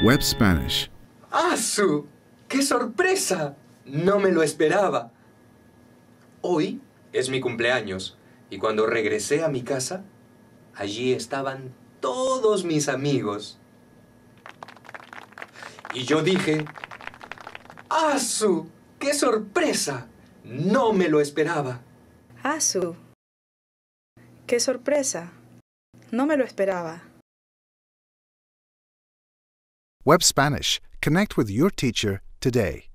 Web Spanish. ¡Asu! ¡Qué sorpresa! No me lo esperaba. Hoy es mi cumpleaños y cuando regresé a mi casa, allí estaban todos mis amigos. Y yo dije, ¡Asu! ¡Qué sorpresa! No me lo esperaba. ¡Asu! ¡Qué sorpresa! No me lo esperaba. Web Spanish. Connect with your teacher today.